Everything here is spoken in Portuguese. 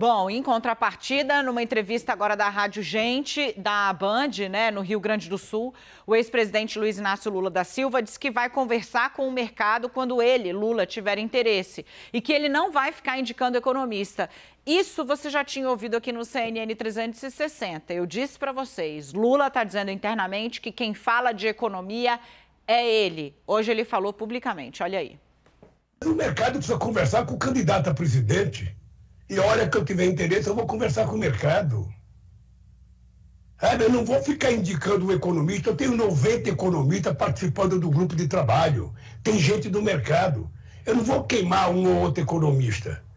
Bom, em contrapartida, numa entrevista agora da Rádio Gente, da Band, né, no Rio Grande do Sul, o ex-presidente Luiz Inácio Lula da Silva disse que vai conversar com o mercado quando ele, Lula, tiver interesse e que ele não vai ficar indicando economista. Isso você já tinha ouvido aqui no CNN 360. Eu disse para vocês, Lula está dizendo internamente que quem fala de economia é ele. Hoje ele falou publicamente, olha aí. O mercado precisa conversar com o candidato a presidente e a hora que eu tiver interesse, eu vou conversar com o mercado. Ah, eu não vou ficar indicando o economista. Eu tenho 90 economistas participando do grupo de trabalho. Tem gente do mercado. Eu não vou queimar um ou outro economista.